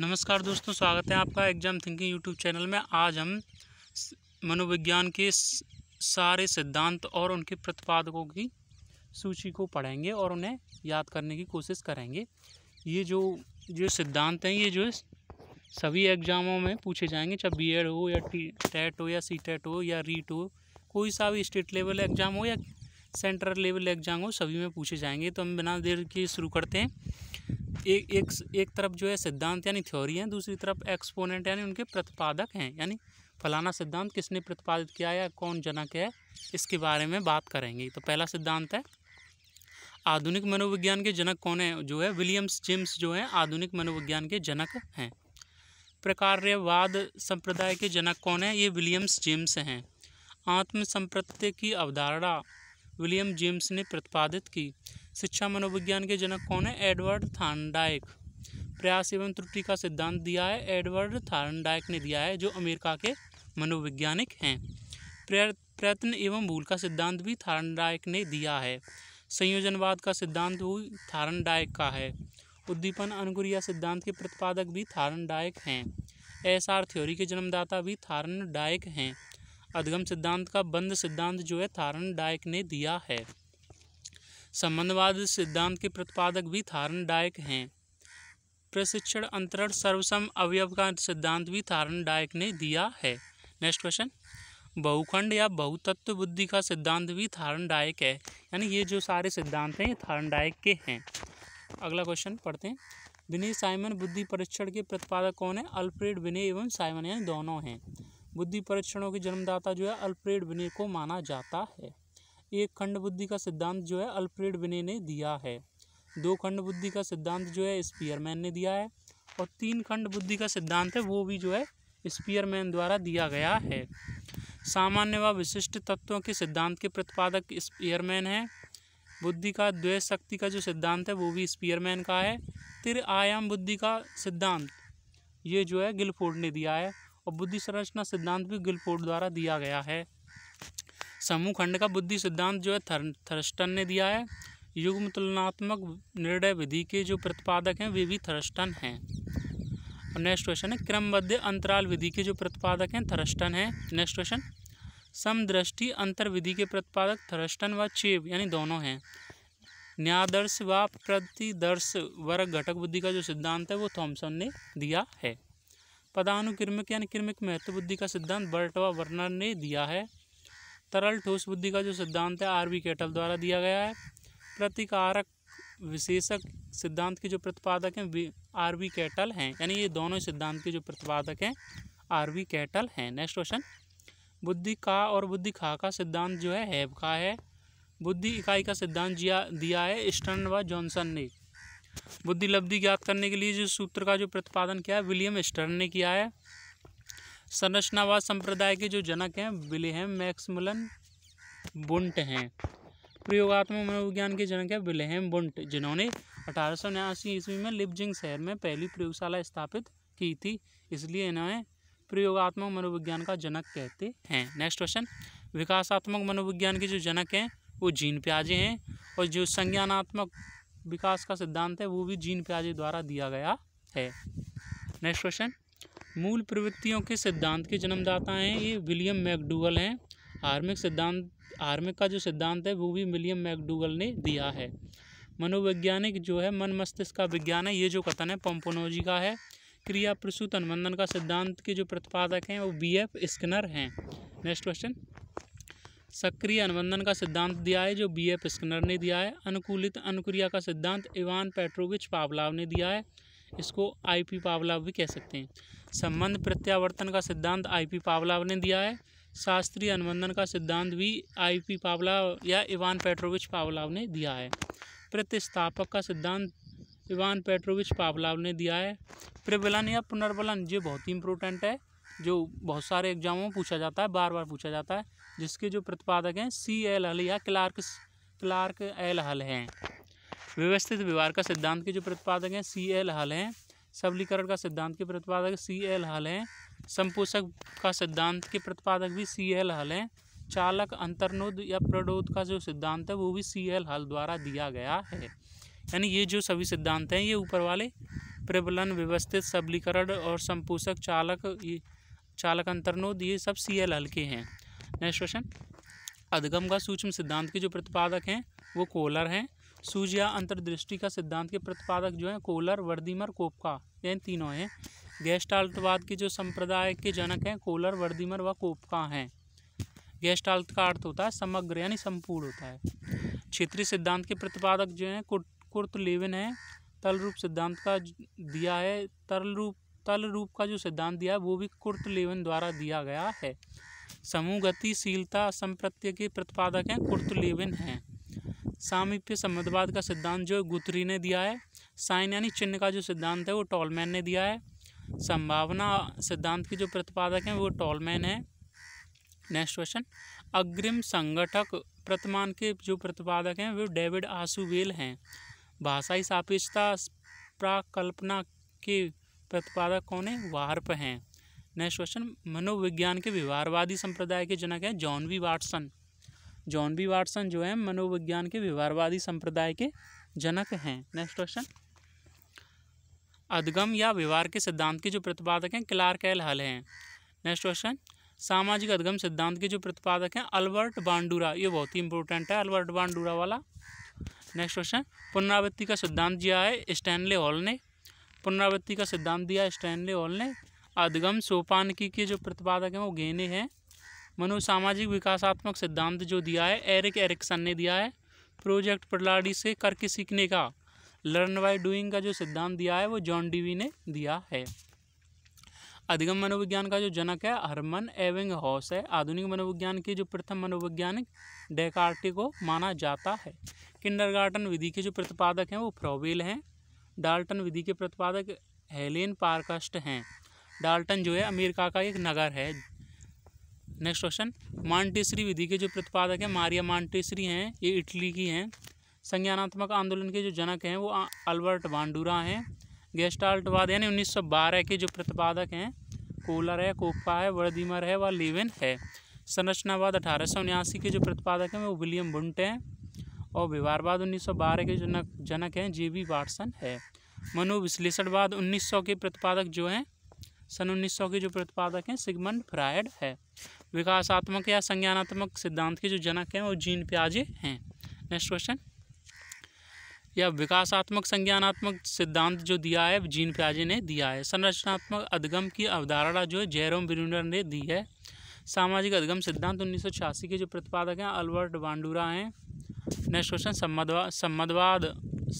नमस्कार दोस्तों स्वागत है आपका एग्जाम थिंकिंग यूट्यूब चैनल में आज हम मनोविज्ञान के सारे सिद्धांत और उनके प्रतिपादकों की सूची को पढ़ेंगे और उन्हें याद करने की कोशिश करेंगे ये जो जो सिद्धांत हैं ये जो सभी एग्ज़ामों में पूछे जाएंगे चाहे बी एड हो या टी टेट e हो या सी टेट e हो या रीट e हो कोई सा भी स्टेट लेवल एग्ज़ाम हो या सेंट्रल लेवल एग्ज़ाम हो सभी में पूछे जाएंगे तो हम बिना देर के शुरू करते हैं एक एक एक तरफ जो है सिद्धांत यानी थ्योरी है दूसरी तरफ एक्सपोनेंट यानी उनके प्रतिपादक हैं यानी फलाना सिद्धांत किसने प्रतिपादित किया है कौन जनक है इसके बारे में बात करेंगे तो पहला सिद्धांत है आधुनिक मनोविज्ञान के जनक कौन है जो है विलियम्स जेम्स जो हैं आधुनिक मनोविज्ञान के जनक हैं प्रकार्यवाद संप्रदाय के जनक कौन है ये विलियम्स जेम्स हैं आत्म संप्रत्य की अवधारणा विलियम जेम्स ने प्रतिपादित की शिक्षा मनोविज्ञान के जनक कौन है एडवर्ड थार्नडाइक प्रयास एवं त्रुटि का सिद्धांत दिया है एडवर्ड थार्नडाइक ने दिया है जो अमेरिका के मनोवैज्ञानिक हैं प्रयत्न एवं भूल का सिद्धांत भी थार्नडाइक ने दिया है संयोजनवाद का सिद्धांत भी थार्नडाइक का है उद्दीपन अनुग्रिया सिद्धांत के प्रतिपादक भी थार्नडाइक हैं एस आर थ्योरी के जन्मदाता भी थार्नडाइक हैं अधगम सिद्धांत का बंद सिद्धांत जो है थार्नडाइक ने दिया है संबंधवाद सिद्धांत के प्रतिपादक भी थारन दायक हैं प्रशिक्षण अंतरण सर्वसम अवयव का सिद्धांत भी थारन डायक ने दिया है नेक्स्ट क्वेश्चन बहुखंड या बहुतत्व बुद्धि का सिद्धांत भी धारण दायक है यानी ये जो सारे सिद्धांत हैं ये थारन के हैं अगला क्वेश्चन पढ़ते हैं विनय साइमन बुद्धि परीक्षण के प्रतिपादक कौन है अल्फ्रेड विनय एवं साइमन यानी दोनों हैं बुद्धि परीक्षणों के जन्मदाता जो है अल्फ्रेड विनय को माना जाता है एक खंड बुद्धि का सिद्धांत जो है अल्फ्रेड बिने ने दिया है दो खंड बुद्धि का सिद्धांत जो है स्पीयरमैन ने दिया है और तीन खंड बुद्धि का सिद्धांत है वो भी जो है स्पीयरमैन द्वारा दिया गया है सामान्य व विशिष्ट तत्वों के सिद्धांत के प्रतिपादक स्पीयरमैन हैं बुद्धि का द्वैत शक्ति का जो सिद्धांत है वो भी स्पीयरमैन का है तिर आयाम बुद्धि का सिद्धांत ये जो है गिलफोर्ड ने दिया है और बुद्धि संरचना सिद्धांत भी गिलफोर्ड द्वारा दिया गया है समूह खंड का बुद्धि सिद्धांत जो है थर थर्स्टन ने दिया है युग्म तुलनात्मक निर्णय विधि के जो प्रतिपादक हैं वे भी थर्स्टन हैं और नेक्स्ट क्वेश्चन है क्रमबद्ध अंतराल विधि के जो प्रतिपादक हैं थर्स्टन हैं नेक्स्ट क्वेश्चन समदृष्टि अंतर विधि के प्रतिपादक थर्स्टन व चेव यानी दोनों हैं न्यादर्श व प्रतिदर्श वर्ग घटक बुद्धि का जो सिद्धांत है वो थॉम्सन ने दिया है पदानुक्रमिक यानी क्रमिक महत्व बुद्धि का सिद्धांत बर्ट व वर्नर ने दिया है तरल ठोस बुद्धि का जो सिद्धांत है आर वी कैटल द्वारा दिया गया है प्रतिकारक विशेषक सिद्धांत के जो प्रतिपादक हैं आर वी कैटल हैं यानी ये दोनों सिद्धांत के जो प्रतिपादक हैं आर वी कैटल हैं नेक्स्ट क्वेश्चन बुद्धि का और बुद्धि खा का सिद्धांत जो है हैब का है बुद्धि इकाई का सिद्धांत दिया है स्टर्न व जॉनसन ने बुद्धि लब्धि ज्ञात करने के लिए जो सूत्र का जो प्रतिपादन किया है विलियम स्टर्न ने किया है संरचनावाद संप्रदाय के जो जनक हैं विलेहम मैक्समुलन बुंट हैं प्रयोगात्मक मनोविज्ञान के जनक है विलेहम बुंट जिन्होंने अठारह सौ ईस्वी में लिपजिंग शहर में पहली प्रयोगशाला स्थापित की थी इसलिए इन्हें प्रयोगात्मक मनोविज्ञान का जनक कहते हैं नेक्स्ट क्वेश्चन विकासात्मक मनोविज्ञान के जो जनक हैं वो जीन प्याजे हैं और जो संज्ञानात्मक विकास का सिद्धांत है वो भी जीन प्याजे द्वारा दिया गया है नेक्स्ट क्वेश्चन मूल प्रवृत्तियों के सिद्धांत के जन्मदाता हैं ये विलियम मैकडूगल हैं हार्मिक सिद्धांत हार्मिक का जो सिद्धांत है वो भी विलियम मैकडूगल ने दिया है मनोवैज्ञानिक जो है मन मस्तिष्क का विज्ञान है ये जो कथन है पम्पोनोजी का है क्रिया प्रसूत अनुबंधन का सिद्धांत के जो प्रतिपादक हैं वो बी एफ स्किनर हैं नेक्स्ट क्वेश्चन सक्रिय अनुबंधन का सिद्धांत दिया है जो बी एफ स्किनर ने दिया है अनुकूलित अनुक्रिया का सिद्धांत इवान पेट्रोविच पावलाव ने दिया है इसको आईपी पावलाव भी कह सकते हैं संबंध प्रत्यावर्तन का सिद्धांत आईपी पावलाव ने दिया है शास्त्रीय अनुबंधन का सिद्धांत भी आईपी पावलाव या इवान पेट्रोविच पावलाव ने दिया है प्रतिस्थापक का सिद्धांत इवान पेट्रोविच पावलाव ने दिया है प्रबलन या पुनर्बलन ये बहुत ही इम्पोर्टेंट है जो बहुत सारे एग्जामों में पूछा जाता है बार बार पूछा जाता है जिसके जो प्रतिपादक हैं सी एल हल या क्लार्क क्लार्क एल हल हैं व्यवस्थित व्यवहार का सिद्धांत के जो प्रतिपादक हैं सी एल हल हैं सबलीकरण का सिद्धांत के प्रतिपादक सी एल हल हैं संपोषक का सिद्धांत के प्रतिपादक भी सी एल हल हैं चालक अंतर्नोद या प्रणोद का जो सिद्धांत है वो भी सी एल हल द्वारा दिया गया है यानी ये जो सभी सिद्धांत हैं ये ऊपर वाले प्रबलन व्यवस्थित सबलीकरण और संपोषक चालक ये चालक अंतर्नोद ये सब सी एल हल के हैं नेक्स्ट क्वेश्चन अधगम का सूक्ष्म सिद्धांत के जो प्रतिपादक हैं वो कोलर हैं सूजिया या अंतर्दृष्टि का सिद्धांत के प्रतिपादक जो है कोलर वर्दीमर कोपका ये तीनों हैं गैस्टाल्टवाद के जो संप्रदाय के जनक हैं कोलर वर्दीमर व कोपका हैं गैस्टाल्ट का अर्थ होता है समग्र यानी संपूर्ण होता है क्षेत्रीय सिद्धांत के प्रतिपादक जो हैं कुर्त कुर्त लेविन हैं तल रूप सिद्धांत का दिया है तरल रूप तल रूप का जो सिद्धांत दिया है वो भी कुर्त लेवन द्वारा दिया गया है समूह गतिशीलता संप्रत्य के प्रतिपादक हैं कुर्त लेविन हैं सामीप्य संबंधवाद का सिद्धांत जो गुतरी ने दिया है साइन यानी चिन्ह का जो सिद्धांत है वो टॉलमैन ने दिया है संभावना सिद्धांत के जो प्रतिपादक हैं वो टॉलमैन है नेक्स्ट क्वेश्चन अग्रिम संगठक प्रतिमान के जो प्रतिपादक हैं वो डेविड आसूवेल हैं भाषाई सापेक्षता प्राकल्पना के प्रतिपादक कौन है वार्प हैं नेक्स्ट क्वेश्चन मनोविज्ञान के व्यवहारवादी संप्रदाय के जनक हैं John B Watson John B Watson जो है मनोविज्ञान के व्यवहारवादी संप्रदाय के जनक हैं नेक्स्ट क्वेश्चन अधगम या व्यवहार के सिद्धांत के जो प्रतिपादक हैं क्लार्क एल हल हैं नेक्स्ट क्वेश्चन सामाजिक अधगम सिद्धांत के जो प्रतिपादक हैं अल्बर्ट बांडूरा ये बहुत ही इंपॉर्टेंट है अल्बर्ट बांडूरा वाला नेक्स्ट क्वेश्चन पुनरावृत्ति का सिद्धांत दिया है स्टैनले हॉल ने पुनरावृत्ति का सिद्धांत दिया स्टैनले हॉल ने अधगम सोपानकी के जो प्रतिपादक हैं वो गेने हैं मनोसामाजिक विकासात्मक सिद्धांत जो दिया है एरिक एरिक्सन ने दिया है प्रोजेक्ट प्रलाडी से करके सीखने का लर्न बाय डूइंग का जो सिद्धांत दिया है वो जॉन डीवी ने दिया है अधिगम मनोविज्ञान का जो जनक है हरमन एविंग हॉस है आधुनिक मनोविज्ञान के जो प्रथम मनोवैज्ञानिक डेकार्टे को माना जाता है किंडरगार्टन विधि के जो प्रतिपादक हैं वो फ्रोवेल हैं डाल्टन विधि के प्रतिपादक हेलेन पार्कस्ट हैं डाल्टन जो है अमेरिका का एक नगर है नेक्स्ट क्वेश्चन मांटेसरी विधि के जो प्रतिपादक हैं मारिया मॉन्टेसरी हैं ये इटली की हैं संज्ञानात्मक आंदोलन के जो जनक हैं वो अल्बर्ट वांडूरा हैं गेस्टाल्टवाद यानी 1912 के जो प्रतिपादक हैं कोलर है कोप्पा है वर्दीमर है व लेविन है संरचनावाद अठारह के जो प्रतिपादक हैं वो विलियम बुंट हैं और व्यवहारवाद बारह के जनक जनक हैं जे वी वाटसन है मनोविश्लेषणवाद सौ के प्रतिपादक जो हैं सन 1900 के जो प्रतिपादक हैं सिगमंड फ्रायड है विकासात्मक या संज्ञानात्मक सिद्धांत के जो जनक हैं वो जीन प्याजे हैं नेक्स्ट क्वेश्चन या विकासात्मक संज्ञानात्मक सिद्धांत जो दिया है जीन प्याजे ने दिया है संरचनात्मक अधिगम की अवधारणा जो है जेरोम ब्रूनर ने दी है सामाजिक अधिगम सिद्धांत उन्नीस के जो प्रतिपादक हैं अल्बर्ट वांडूरा हैं नेक्स्ट क्वेश्चन सम्मदवा सम्मदवाद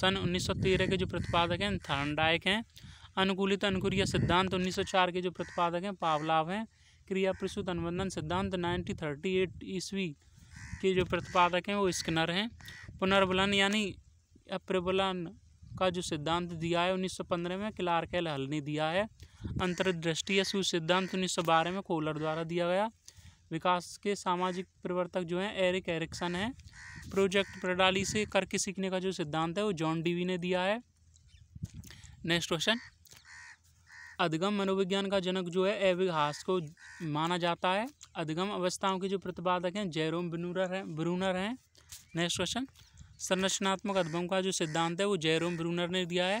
सन तेरह के जो प्रतिपादक हैं थानडाइक हैं अनुकूलित अनुकूरीय सिद्धांत 1904 के जो प्रतिपादक हैं पावलाव हैं क्रिया प्रसूत अनुबंधन सिद्धांत नाइनटीन थर्टी एट ईस्वी के जो प्रतिपादक हैं वो स्किनर हैं पुनर्बलन यानी अप्रबलन का जो सिद्धांत दिया है उन्नीस सौ पंद्रह में क्लार्क एल हल ने दिया है अंतर्दृष्टि या सुसिद्धांत बारह में कोलर द्वारा दिया गया विकास के सामाजिक परिवर्तक जो हैं एरिक एरिक्सन हैं प्रोजेक्ट प्रणाली से करके सीखने का जो सिद्धांत है वो जॉन डीवी ने दिया है नेक्स्ट क्वेश्चन अधिगम मनोविज्ञान का जनक जो है अविहास को माना जाता है अधिगम अवस्थाओं के जो प्रतिपादक हैं जेरोम ब्रूनर हैं ब्रूनर हैं नेक्स्ट क्वेश्चन संरचनात्मक अधगम का जो सिद्धांत है वो जेरोम ब्रूनर ने दिया है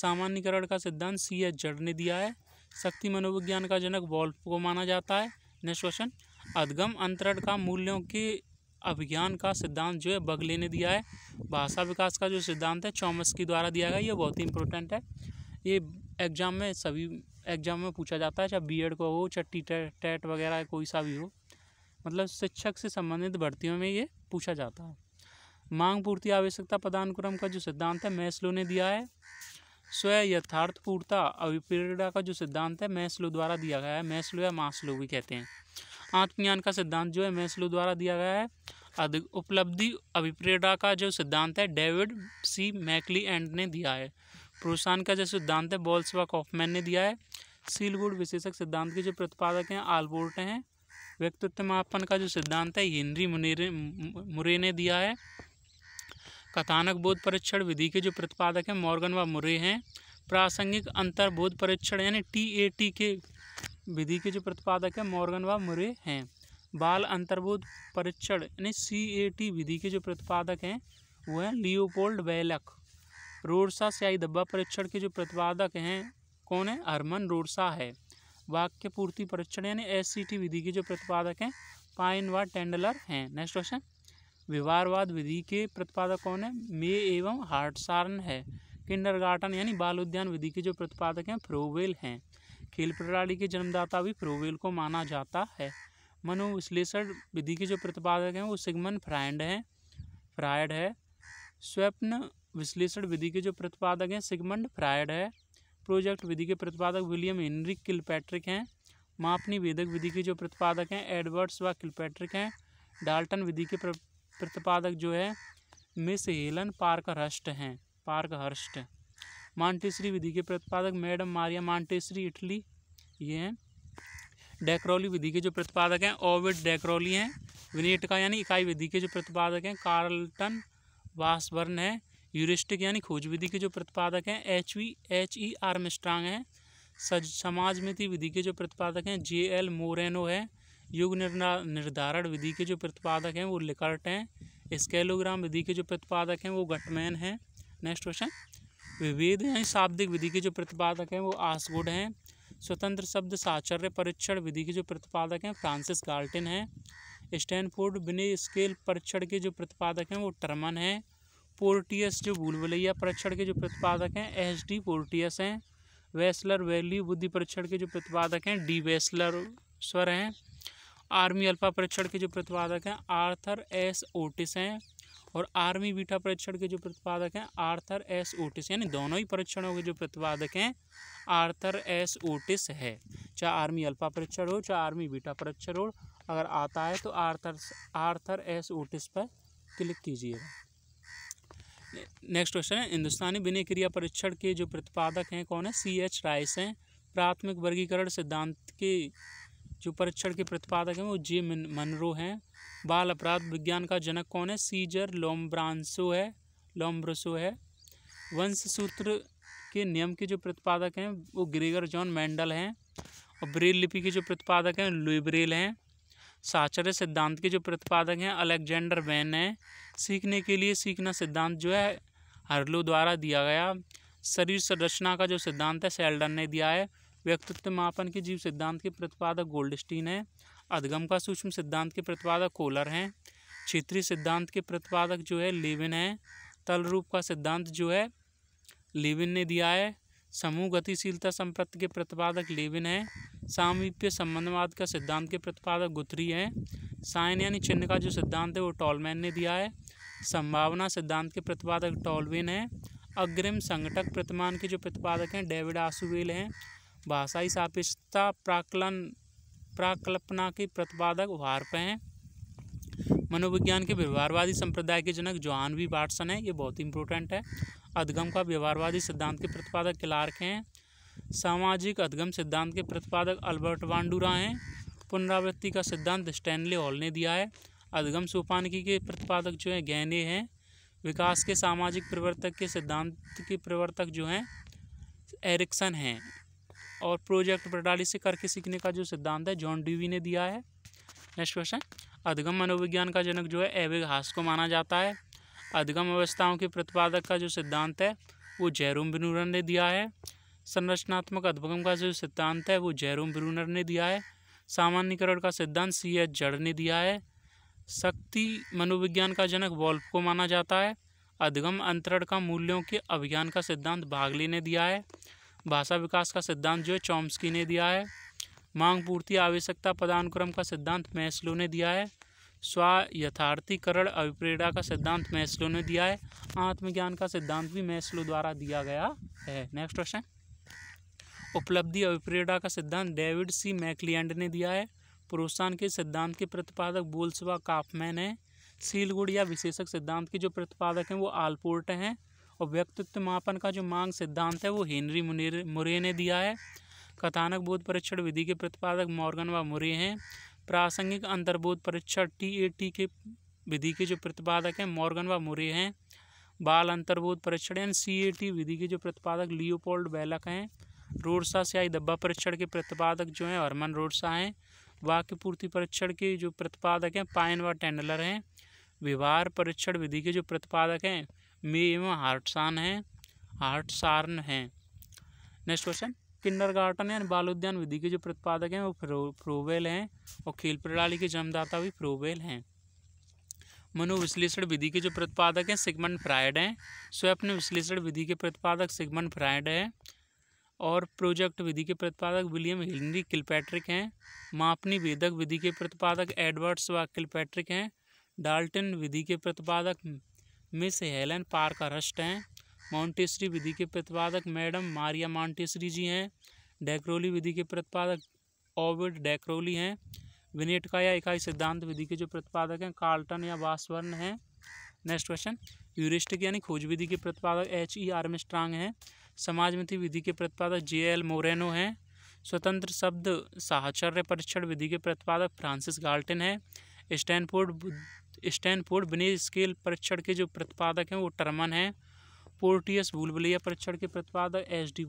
सामान्यकरण का सिद्धांत सी एच जड ने दिया है शक्ति मनोविज्ञान का जनक वॉल्फ को माना जाता है नेक्स्ट क्वेश्चन अधिगम अंतरण का मूल्यों के अभिज्ञान का सिद्धांत जो है बगले ने दिया है भाषा विकास का जो सिद्धांत है चौमस के द्वारा दिया गया ये बहुत ही इंपॉर्टेंट है ये एग्ज़ाम में सभी एग्ज़ाम में पूछा जाता है चाहे बीएड का हो चाहे टी टेट वगैरह कोई सा भी हो मतलब शिक्षक से संबंधित भर्तियों में ये पूछा जाता है मांग पूर्ति आवश्यकता पदानुक्रम का जो सिद्धांत है मैस्लो ने दिया है स्व यथार्थ पूर्ता अभिप्रेरणा का जो सिद्धांत है मैस्लो द्वारा दिया गया है मैस्लो या मास्लो भी कहते हैं आत्मज्ञान का सिद्धांत जो है मैस्लो द्वारा दिया गया है उपलब्धि अभिप्रेरणा का जो सिद्धांत है डेविड सी मैकली एंड ने दिया है प्रोत्साहन का जो सिद्धांत है बॉल्स व कॉफमैन ने दिया है सीलगुड विशेषक सिद्धांत के जो प्रतिपादक हैं आलबोर्ट हैं व्यक्तित्व मापन का जो सिद्धांत है हेनरी मुनेरे मुरे ने दिया है कथानक बोध परीक्षण विधि के जो प्रतिपादक हैं मॉर्गन व मुरे हैं प्रासंगिक अंतर्बोध परीक्षण यानी टी ए टी के विधि के जो प्रतिपादक हैं मॉर्गन व मुरे हैं बाल अंतर्बोध परीक्षण यानी सी ए टी विधि के जो प्रतिपादक हैं वो हैं लियोपोल्ड वेलक रोरसा स्याही धब्बा परीक्षण के जो प्रतिपादक हैं कौन है हरमन रोरसा है वाक्य पूर्ति परीक्षण यानी एस e विधि के जो प्रतिपादक हैं पाइन व टेंडलर हैं नेक्स्ट क्वेश्चन व्यवहारवाद विधि के प्रतिपादक कौन है मे एवं हार्टसारन है किंडर यानी बाल उद्यान विधि के जो प्रतिपादक हैं फ्रोवेल हैं खेल प्रणाली के जन्मदाता भी फ्रोवेल को माना जाता है मनोविश्लेषण विधि के जो प्रतिपादक हैं वो सिगमन फ्राइंड हैं फ्रायड है स्वप्न विश्लेषण विधि के जो प्रतिपादक हैं सिगमंड फ्रायड है प्रोजेक्ट विधि के प्रतिपादक विलियम हेनरी किलपैट्रिक हैं मापनी वेदक विधि के जो प्रतिपादक हैं एडवर्ड्स व किलपैट्रिक हैं डाल्टन विधि के प्रतिपादक जो है मिस हेलन पार्क हर्स्ट हैं पार्क हर्स्ट मांटेसरी विधि के प्रतिपादक मैडम मारिया मांटेसरी इटली ये हैं डेक्रोली विधि के जो प्रतिपादक हैं ओविड डेक्रोली हैं विनेटका यानी इकाई विधि के जो प्रतिपादक हैं कार्लटन वासवर्न हैं यूरिस्टिक यानी खोज e विधि के जो प्रतिपादक हैं H B H E Armstrong हैं समाज मिति विधि के जो प्रतिपादक हैं जे एल मोरेनो है युग निर्धारण विधि के जो प्रतिपादक हैं वो लिकर्ट हैं स्केलोग्राम विधि के जो प्रतिपादक हैं वो गटमैन हैं नेक्स्ट क्वेश्चन विभेद यानी शाब्दिक विधि के जो प्रतिपादक हैं वो आसगुड हैं स्वतंत्र शब्द साचर्य परीक्षण विधि के जो प्रतिपादक हैं फ्रांसिस गार्टिन हैं स्टैनफोर्ड बिने स्केल परीक्षण के जो प्रतिपादक हैं वो टर्मन हैं पोर्टियस जो भूल भलैया परीक्षण के जो प्रतिपादक हैं एस डी पोर्टियस हैं वेस्लर वैली बुद्धि परीक्षण के जो प्रतिपादक हैं डी वेस्लर स्वर हैं आर्मी अल्फा परीक्षण के जो प्रतिपादक हैं आर्थर एस ओटिस हैं और आर्मी बीटा परीक्षण के जो प्रतिपादक हैं आर्थर एस ओटिस यानी दोनों ही परीक्षणों के जो प्रतिपादक हैं आर्थर एस ओटिस है चाहे आर्मी अल्फा परीक्षण हो चाहे आर्मी बीटा परीक्षण हो अगर आता है तो आर्थर आर्थर एस ओटिस पर क्लिक कीजिएगा नेक्स्ट क्वेश्चन है हिंदुस्तानी विनय क्रिया परीक्षण के जो प्रतिपादक हैं कौन है सी एच राइस हैं प्राथमिक वर्गीकरण सिद्धांत के जो परीक्षण के प्रतिपादक हैं वो जे मनरो हैं बाल अपराध विज्ञान का जनक कौन है सीजर लोम्ब्रांसो है लोम्ब्रसो है वंश सूत्र के नियम के जो प्रतिपादक हैं वो ग्रेगर जॉन मैंडल हैं और ब्रेल लिपि के जो प्रतिपादक हैं लुइब्रेल हैं साचर्य सिद्धांत के जो प्रतिपादक हैं अलेक्जेंडर वैन है सीखने के लिए सीखना सिद्धांत जो है हरलो द्वारा दिया गया शरीर संरचना का जो सिद्धांत है सेल्डन ने दिया है व्यक्तित्व मापन के जीव सिद्धांत के प्रतिपादक गोल्डस्टीन है अधगम का सूक्ष्म सिद्धांत के प्रतिपादक कोलर हैं क्षेत्रीय सिद्धांत के प्रतिपादक जो है लेविन है तल रूप का सिद्धांत जो है लेविन ने दिया है समूह गतिशीलता संपत्ति के प्रतिपादक लेविन है सामीप्य संबंधवाद का सिद्धांत के प्रतिपादक गुथरी हैं साइन यानी चिन्ह का जो सिद्धांत है वो टॉलमैन ने दिया है संभावना सिद्धांत के प्रतिपादक टॉलविन हैं अग्रिम संगठक प्रतिमान के जो प्रतिपादक हैं डेविड आसुवेल हैं भाषाई सापेक्षता प्राकलन प्राकल्पना के प्रतिपादक वार्प हैं मनोविज्ञान के व्यवहारवादी संप्रदाय के जनक जोहान वी वाटसन है ये बहुत इंपॉर्टेंट है अधगम का व्यवहारवादी सिद्धांत के प्रतिपादक क्लार्क हैं सामाजिक अधगम सिद्धांत के प्रतिपादक अल्बर्ट वांडूरा हैं पुनरावृत्ति का सिद्धांत स्टैनले हॉल ने दिया है अधगम सोपानकी के प्रतिपादक जो हैं गहने हैं विकास के सामाजिक प्रवर्तक के सिद्धांत के प्रवर्तक जो हैं एरिक्सन हैं और प्रोजेक्ट प्रणाली से करके सीखने का जो सिद्धांत है जॉन ड्यूवी ने दिया है नेक्स्ट क्वेश्चन अधगम मनोविज्ञान का जनक जो है एविग हास को माना जाता है अधगम अवस्थाओं के प्रतिपादक का जो सिद्धांत है वो जैरोम बिनूरन ने दिया है संरचनात्मक अध्वगम का जो सिद्धांत है वो जैरोम ब्रूनर ने दिया है सामान्यकरण का सिद्धांत सी एच जड़ ने दिया है शक्ति मनोविज्ञान का जनक वॉल्फ को माना जाता है अधिगम अंतरण का मूल्यों के अभिज्ञान का सिद्धांत भागले ने दिया है भाषा विकास का सिद्धांत जो है चॉम्स्की ने दिया है मांग पूर्ति आवश्यकता पदानुक्रम का सिद्धांत मैस्लो ने दिया है स्व यथार्थीकरण अभिप्रेरणा का सिद्धांत मैस्लो ने दिया है आत्मज्ञान का सिद्धांत भी मैस्लो द्वारा दिया गया है नेक्स्ट क्वेश्चन उपलब्धि अभिप्रेरणा का सिद्धांत डेविड सी मैकलियंड ने दिया है प्रोत्साहन के सिद्धांत के प्रतिपादक बोल्सवा काफमैन है सीलगुड़ या विशेषक सिद्धांत के जो प्रतिपादक हैं वो आलपोर्ट हैं और व्यक्तित्व मापन का जो मांग सिद्धांत है वो हेनरी मुनेर मुरे ने दिया है कथानक बोध परीक्षण विधि के प्रतिपादक मॉर्गन व मुरे हैं प्रासंगिक अंतर्बोध परीक्षण टी ए टी के विधि के जो प्रतिपादक हैं मॉर्गन व मुरे हैं बाल अंतर्बोध परीक्षण एंड सी ए टी विधि के जो प्रतिपादक लियोपोल्ड बैलक हैं रोडसा से आई दब्बा परीक्षण के प्रतिपादक जो हैं हरमन रोडसा हैं वाक्य पूर्ति परीक्षण के जो प्रतिपादक हैं पाइन व टेंडलर हैं व्यवहार परीक्षण विधि के जो प्रतिपादक हैं मे एवं हार्टसान हैं हार्टसार्न हैं नेक्स्ट क्वेश्चन किन्नर गार्टन यानी उद्यान विधि के जो प्रतिपादक हैं वो प्रोवेल हैं और खेल प्रणाली के जन्मदाता भी प्रोवेल हैं मनोविश्लेषण विधि के जो प्रतिपादक हैं सिगमंड फ्रायड हैं स्वप्न विश्लेषण विधि के प्रतिपादक सिगमंड फ्रायड हैं और प्रोजेक्ट विधि के प्रतिपादक विलियम हिलरी किलपैट्रिक हैं मापनी वेदक विधि के प्रतिपादक एडवर्ड्स व किलपैट्रिक हैं डाल्टन विधि के प्रतिपादक मिस हेलन पार्क हस्ट हैं माउंटेसरी विधि के प्रतिपादक मैडम मारिया माउंटेसरी जी हैं डेक्रोली विधि के प्रतिपादक ओविड डेक्रोली हैं विनेट का या इकाई सिद्धांत विधि के जो प्रतिपादक हैं कार्ल्टन या वासवर्न हैं नेक्स्ट क्वेश्चन यूरिस्टिक यानी खोज विधि के प्रतिपादक एच ई आर्मस्ट्रांग हैं समाजमिति विधि के प्रतिपादक जे एल मोरेनो हैं स्वतंत्र शब्द साहचर्य परीक्षण विधि के प्रतिपादक फ्रांसिस गाल्टन हैं स्टैनफोर्ड स्टैनफोर्ड बिने स्केल परीक्षण के जो प्रतिपादक हैं वो टर्मन हैं पोर्टियस भूलभुलैया परीक्षण के प्रतिपादक एस डी